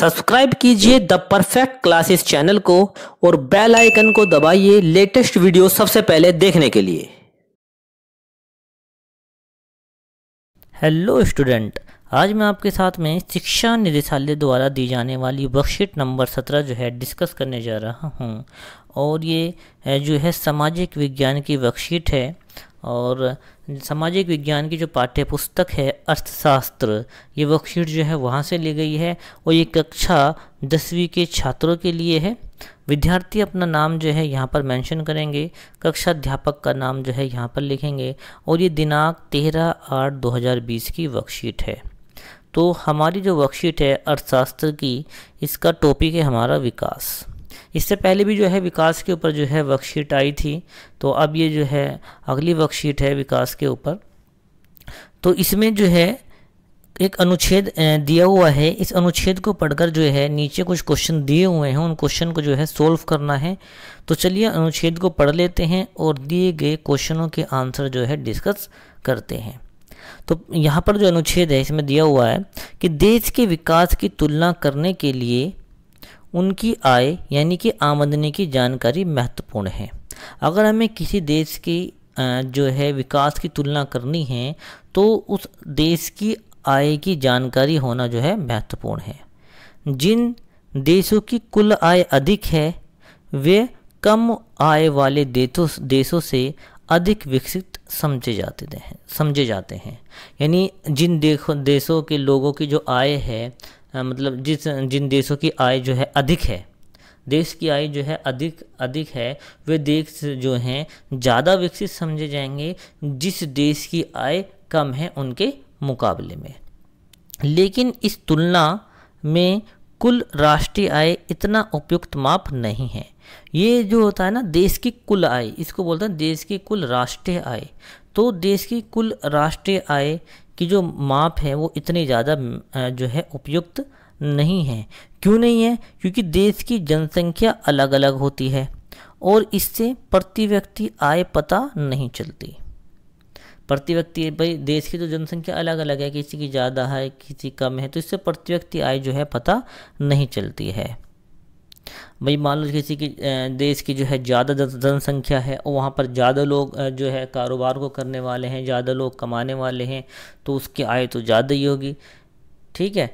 subscribe कीजिए the perfect classes channel को और बेल आइकन को दबाइए लेटेस्ट वीडियो सबसे पहले देखने के लिए हेलो स्टूडेंट आज मैं आपके साथ में शिक्षा निदेशालय द्वारा दी जाने वाली वर्कशीट नंबर सत्रह जो है डिस्कस करने जा रहा हूँ और ये जो है सामाजिक विज्ञान की वर्कशीट है और सामाजिक विज्ञान की जो पाठ्य पुस्तक है अर्थशास्त्र ये वर्कशीट जो है वहाँ से ली गई है और ये कक्षा दसवीं के छात्रों के लिए है विद्यार्थी अपना नाम जो है यहाँ पर मेंशन करेंगे कक्षा अध्यापक का नाम जो है यहाँ पर लिखेंगे और ये दिनांक तेरह आठ दो हज़ार बीस की वर्कशीट है तो हमारी जो वर्कशीट है अर्थशास्त्र की इसका टॉपिक है हमारा विकास इससे पहले भी जो है विकास के ऊपर जो है वर्कशीट आई थी तो अब ये जो है अगली वर्कशीट है विकास के ऊपर तो इसमें जो है एक अनुच्छेद दिया हुआ है इस अनुच्छेद को पढ़कर जो है नीचे कुछ क्वेश्चन दिए हुए हैं उन क्वेश्चन को जो है सोल्व करना है तो चलिए अनुच्छेद को पढ़ लेते हैं और दिए गए क्वेश्चनों के आंसर जो है डिस्कस करते हैं तो यहाँ पर जो अनुच्छेद है इसमें दिया हुआ है कि देश के विकास की तुलना करने के लिए उनकी आय यानी कि आमदनी की जानकारी महत्वपूर्ण है अगर हमें किसी देश की जो है विकास की तुलना करनी है तो उस देश की आय की जानकारी होना जो है महत्वपूर्ण है जिन देशों की कुल आय अधिक है वे कम आय वाले देशों देशों से अधिक विकसित समझे जाते हैं समझे जाते हैं यानी जिन देशों के लोगों की जो आय है हाँ, मतलब जिस जिन देशों की आय जो है अधिक है देश की आय जो है अधिक अधिक है वे देश जो हैं ज़्यादा विकसित समझे जाएंगे जिस देश की आय कम है उनके मुकाबले में लेकिन इस तुलना में कुल राष्ट्रीय आय इतना उपयुक्त माप नहीं है ये जो होता है ना देश की कुल आय इसको बोलते हैं देश की कुल राष्ट्रीय आय तो देश की कुल राष्ट्रीय आय कि जो माप है वो इतने ज़्यादा जो है उपयुक्त नहीं है क्यों नहीं है क्योंकि देश की जनसंख्या अलग अलग होती है और इससे प्रति व्यक्ति आय पता नहीं चलती प्रति व्यक्ति भाई देश की तो जनसंख्या अलग अलग है किसी की ज़्यादा है किसी कम है तो इससे प्रति व्यक्ति आय जो है पता नहीं चलती है भाई मान लो किसी की देश की जो है ज़्यादा जनसंख्या है और वहाँ पर ज़्यादा लोग जो है कारोबार को करने वाले हैं ज़्यादा लोग कमाने वाले हैं तो उसकी आय तो ज़्यादा ही होगी ठीक है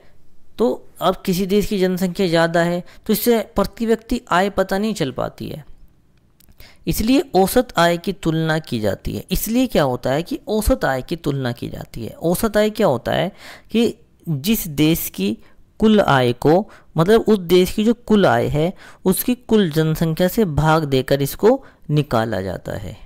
तो अब किसी देश की जनसंख्या ज़्यादा है तो इससे प्रति व्यक्ति आय पता नहीं चल पाती है इसलिए औसत आय की तुलना की जाती है इसलिए क्या होता है कि औसत आय की तुलना की जाती है औसत आय क्या होता है कि जिस देश की कुल आय को मतलब उस देश की जो कुल आय है उसकी कुल जनसंख्या से भाग देकर इसको निकाला जाता है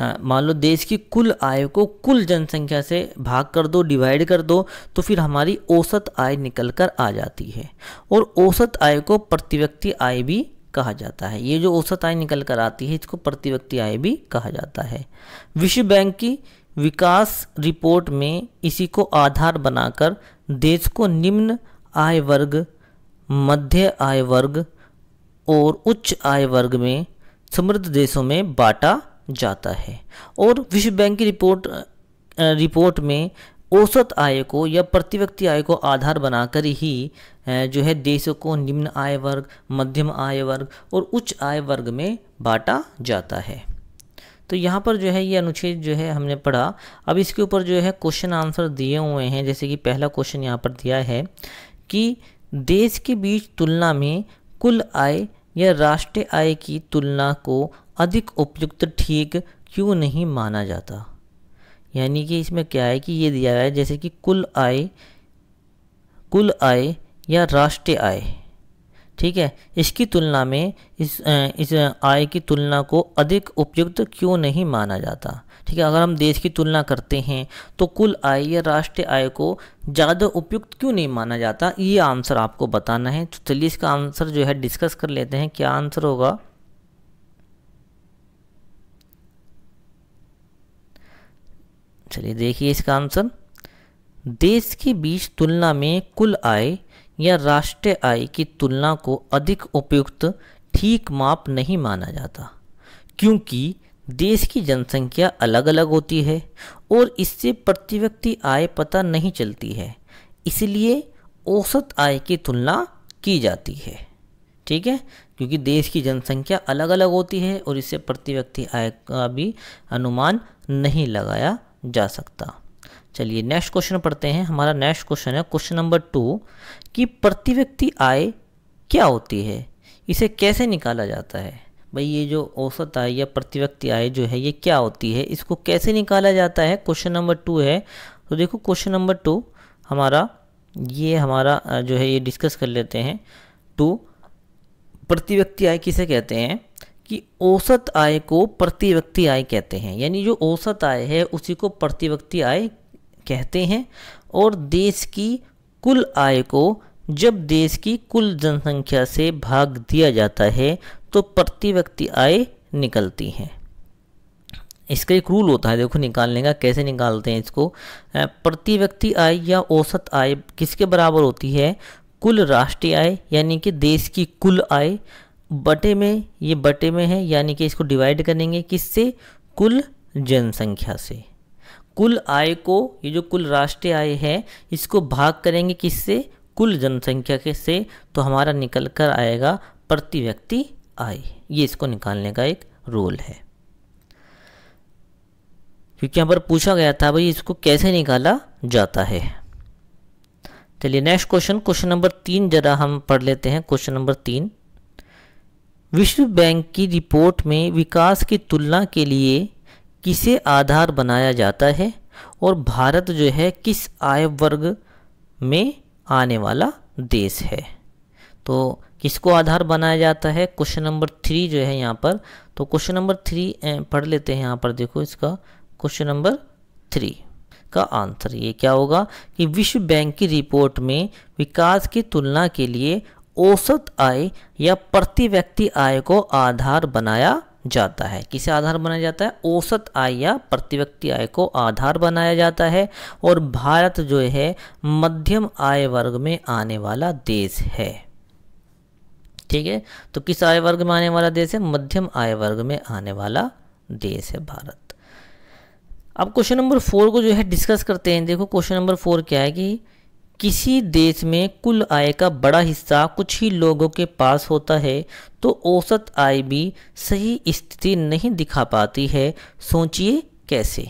मान लो देश की कुल आय को कुल जनसंख्या से भाग कर दो डिवाइड कर दो तो फिर हमारी औसत आय निकल कर आ जाती है और औसत आय को प्रति व्यक्ति आय भी कहा जाता है ये जो औसत आय निकल कर आती है इसको प्रति व्यक्ति आय भी कहा जाता है विश्व बैंक की विकास रिपोर्ट में इसी को आधार बनाकर देश को निम्न आय वर्ग मध्य आय वर्ग और उच्च आय वर्ग में समृद्ध देशों में बांटा जाता है और विश्व बैंक की रिपोर्ट रिपोर्ट में औसत आय को या प्रति व्यक्ति आय को आधार बनाकर ही जो है देशों को निम्न आय वर्ग मध्यम आय वर्ग और उच्च आय वर्ग में बांटा जाता है तो यहाँ पर जो है ये अनुच्छेद जो है हमने पढ़ा अब इसके ऊपर जो है क्वेश्चन आंसर दिए हुए हैं जैसे कि पहला क्वेश्चन यहाँ पर दिया है कि देश के बीच तुलना में कुल आय या राष्ट्रीय आय की तुलना को अधिक उपयुक्त ठीक क्यों नहीं माना जाता यानी कि इसमें क्या है कि ये दिया है जैसे कि कुल आय कुल आय या राष्ट्रीय आय ठीक है इसकी तुलना में इस इस आय की तुलना को अधिक उपयुक्त क्यों नहीं माना जाता ठीक है अगर हम देश की तुलना करते हैं तो कुल आय या राष्ट्रीय आय को ज़्यादा उपयुक्त क्यों नहीं माना जाता ये आंसर आपको बताना है तो चलिए इसका आंसर जो है डिस्कस कर लेते हैं क्या आंसर होगा चलिए देखिए इसका आंसर देश के बीच तुलना में कुल आय या राष्ट्रीय आय की तुलना को अधिक उपयुक्त ठीक माप नहीं माना जाता क्योंकि देश की जनसंख्या अलग अलग होती है और इससे प्रति व्यक्ति आय पता नहीं चलती है इसलिए औसत आय की तुलना की जाती है ठीक है क्योंकि देश की जनसंख्या अलग अलग होती है और इससे प्रति व्यक्ति आय का भी अनुमान नहीं लगाया जा सकता चलिए नेक्स्ट क्वेश्चन पढ़ते हैं हमारा नेक्स्ट क्वेश्चन है क्वेश्चन नंबर टू कि प्रति व्यक्ति आय क्या होती है इसे कैसे निकाला जाता है भाई ये जो औसत आय या प्रति व्यक्ति आय जो है ये क्या होती है इसको कैसे निकाला जाता है क्वेश्चन नंबर टू है तो देखो क्वेश्चन नंबर टू हमारा ये हमारा जो है ये डिस्कस कर लेते हैं टू प्रति व्यक्ति आय किसे कहते हैं कि औसत आय को प्रति व्यक्ति आय कहते हैं यानी जो औसत आय है उसी को प्रति व्यक्ति आय कहते हैं और देश की कुल आय को जब देश की कुल जनसंख्या से भाग दिया जाता है तो प्रति व्यक्ति आय निकलती है इसका एक रूल होता है देखो निकालने का कैसे निकालते हैं इसको प्रति व्यक्ति आय या औसत आय किसके बराबर होती है कुल राष्ट्रीय आय यानी कि देश की कुल आय बटे में ये बटे में है यानी कि इसको डिवाइड करेंगे किससे कुल जनसंख्या से कुल आय को ये जो कुल राष्ट्रीय आय है इसको भाग करेंगे किससे कुल जनसंख्या के से तो हमारा निकल कर आएगा प्रति व्यक्ति आई ये इसको निकालने का एक रूल है क्योंकि यहाँ पर पूछा गया था भाई इसको कैसे निकाला जाता है चलिए नेक्स्ट क्वेश्चन क्वेश्चन नंबर तीन जरा हम पढ़ लेते हैं क्वेश्चन नंबर तीन विश्व बैंक की रिपोर्ट में विकास की तुलना के लिए किसे आधार बनाया जाता है और भारत जो है किस आय वर्ग में आने वाला देश है तो किसको आधार बनाया जाता है क्वेश्चन नंबर थ्री जो है यहाँ पर तो क्वेश्चन नंबर थ्री पढ़ लेते हैं यहाँ पर देखो इसका क्वेश्चन नंबर थ्री का आंसर ये क्या होगा कि विश्व बैंक की रिपोर्ट में विकास की तुलना के लिए औसत आय या प्रति व्यक्ति आय को आधार बनाया जाता है किसे आधार बनाया जाता है औसत आय या प्रति व्यक्ति आय को आधार बनाया जाता है और भारत जो है मध्यम आय वर्ग में आने वाला देश है ठीक है तो किस आय वर्ग में आने वाला देश है मध्यम आय वर्ग में आने वाला देश है भारत अब क्वेश्चन नंबर फोर को जो है डिस्कस करते हैं देखो क्वेश्चन नंबर फोर क्या है कि किसी देश में कुल आय का बड़ा हिस्सा कुछ ही लोगों के पास होता है तो औसत आय भी सही स्थिति नहीं दिखा पाती है सोचिए कैसे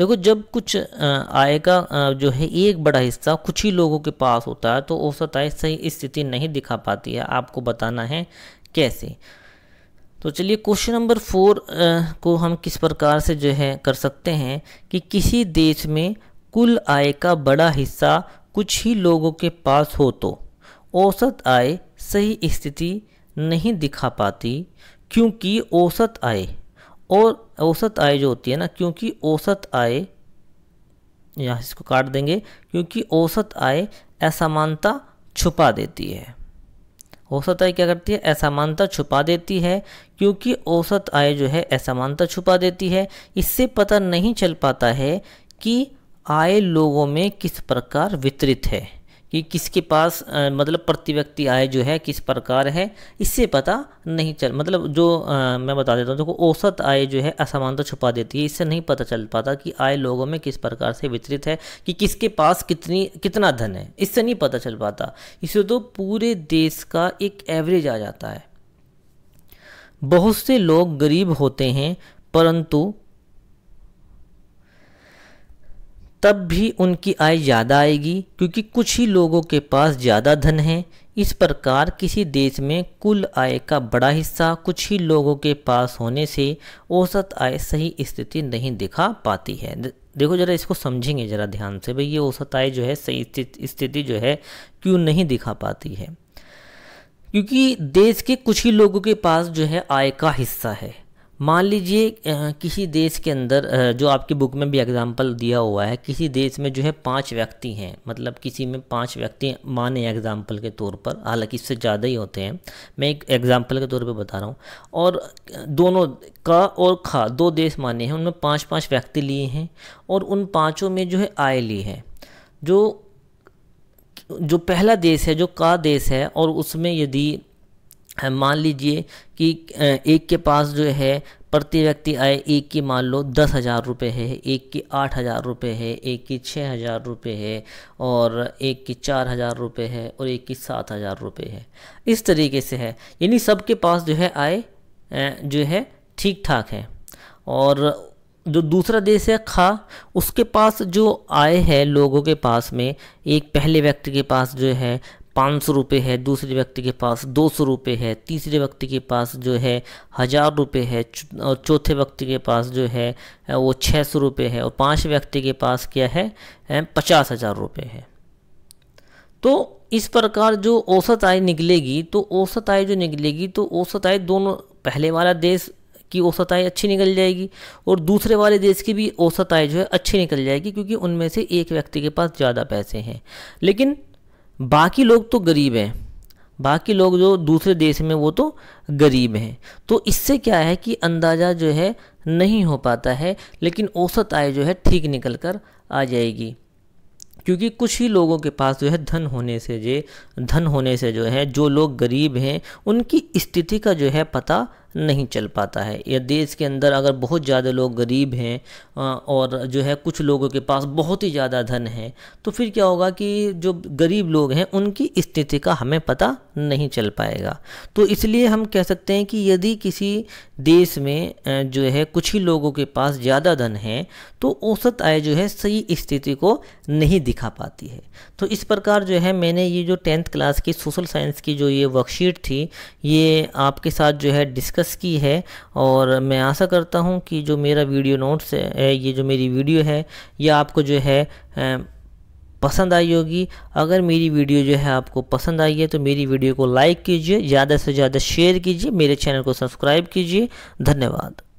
देखो जब कुछ आय का जो है एक बड़ा हिस्सा कुछ ही लोगों के पास होता है तो औसत आय सही स्थिति नहीं दिखा पाती है आपको बताना है कैसे तो चलिए क्वेश्चन नंबर फोर को हम किस प्रकार से जो है कर सकते हैं कि किसी देश में कुल आय का बड़ा हिस्सा कुछ ही लोगों के पास हो तो औसत आय सही स्थिति नहीं दिखा पाती क्योंकि औसत आय और औसत आय जो होती है ना क्योंकि औसत आय यहाँ इसको काट देंगे क्योंकि औसत आय असमानता छुपा देती है औसत आय क्या करती है असमानता छुपा देती है क्योंकि औसत आय जो है असमानता छुपा देती है इससे पता नहीं चल पाता है कि आय लोगों में किस प्रकार वितरित है कि किसके पास आ, मतलब प्रति व्यक्ति आय जो है किस प्रकार है इससे पता नहीं चल मतलब जो आ, मैं बता देता हूँ देखो तो औसत आय जो है असमानता छुपा देती है इससे नहीं पता चल पाता कि आय लोगों में किस प्रकार से वितरित है कि किसके पास कितनी कितना धन है इससे नहीं पता चल पाता इससे तो पूरे देश का एक एवरेज आ जाता है बहुत से लोग गरीब होते हैं परंतु तब भी उनकी आय ज़्यादा आएगी क्योंकि कुछ ही लोगों के पास ज़्यादा धन है इस प्रकार किसी देश में कुल आय का बड़ा हिस्सा कुछ ही लोगों के पास होने से औसत आय सही स्थिति नहीं दिखा पाती है देखो ज़रा इसको समझेंगे ज़रा ध्यान से भाई ये औसत आय जो है सही स्थिति जो है क्यों नहीं दिखा पाती है क्योंकि देश के कुछ ही लोगों के पास जो है आय का हिस्सा है मान लीजिए किसी देश के अंदर जो आपकी बुक में भी एग्ज़ाम्पल दिया हुआ है किसी देश में जो है पांच व्यक्ति हैं मतलब किसी में पांच व्यक्ति माने एग्ज़ाम्पल के तौर पर हालांकि इससे ज़्यादा ही होते हैं मैं एक एग्ज़ाम्पल के तौर पे बता रहा हूँ और दोनों का और खा दो देश माने हैं उनमें पाँच पाँच व्यक्ति लिए हैं और उन पाँचों में जो है आय ली है जो जो पहला देश है जो का देश है और उसमें यदि मान लीजिए कि एक के पास जो है प्रति व्यक्ति आय एक की मान लो दस हज़ार रुपये है एक की आठ हज़ार रुपये है एक की छः हज़ार रुपये है और एक की चार हज़ार रुपये है और एक की सात हज़ार रुपये है इस तरीके से है यानी सबके पास जो है आय जो है ठीक ठाक है और जो दूसरा देश है खा उसके पास जो आय है लोगों के पास में एक पहले व्यक्ति के पास जो है पाँच सौ रुपये है दूसरे व्यक्ति के पास दो सौ रुपये है तीसरे व्यक्ति के पास जो है हज़ार रुपये है और चौथे व्यक्ति के पास जो है वो छः सौ रुपये है और पांच व्यक्ति के पास क्या है पचास हज़ार रुपये है तो इस प्रकार जो औसत आय निकलेगी तो औसत आय जो निकलेगी तो औसत आय दोनों पहले वाला देश की औसत आय अच्छी निकल जाएगी और दूसरे वाले देश की भी औसत आय जो है अच्छी निकल जाएगी क्योंकि उनमें से एक व्यक्ति के पास ज़्यादा पैसे हैं लेकिन बाकी लोग तो गरीब हैं बाकी लोग जो दूसरे देश में वो तो गरीब हैं तो इससे क्या है कि अंदाज़ा जो है नहीं हो पाता है लेकिन औसत आय जो है ठीक निकल कर आ जाएगी क्योंकि कुछ ही लोगों के पास जो है धन होने से जे धन होने से जो है जो लोग गरीब हैं उनकी स्थिति का जो है पता नहीं चल पाता है या देश के अंदर अगर बहुत ज़्यादा लोग गरीब हैं और जो है कुछ लोगों के पास बहुत ही ज़्यादा धन है तो फिर क्या होगा कि जो गरीब लोग हैं उनकी स्थिति का हमें पता नहीं चल पाएगा तो इसलिए हम कह सकते हैं कि यदि किसी देश में जो है कुछ ही लोगों के पास ज़्यादा धन है तो औसत आय जो है सही स्थिति को नहीं दिखा पाती है तो इस प्रकार जो है मैंने ये जो टेंथ क्लास की सोशल साइंस की जो ये वर्कशीट थी ये आपके साथ जो है डिस्कस डिस्कस की है और मैं आशा करता हूँ कि जो मेरा वीडियो नोट्स है ये जो मेरी वीडियो है ये आपको जो है पसंद आई होगी अगर मेरी वीडियो जो है आपको पसंद आई है तो मेरी वीडियो को लाइक कीजिए ज़्यादा से ज़्यादा शेयर कीजिए मेरे चैनल को सब्सक्राइब कीजिए धन्यवाद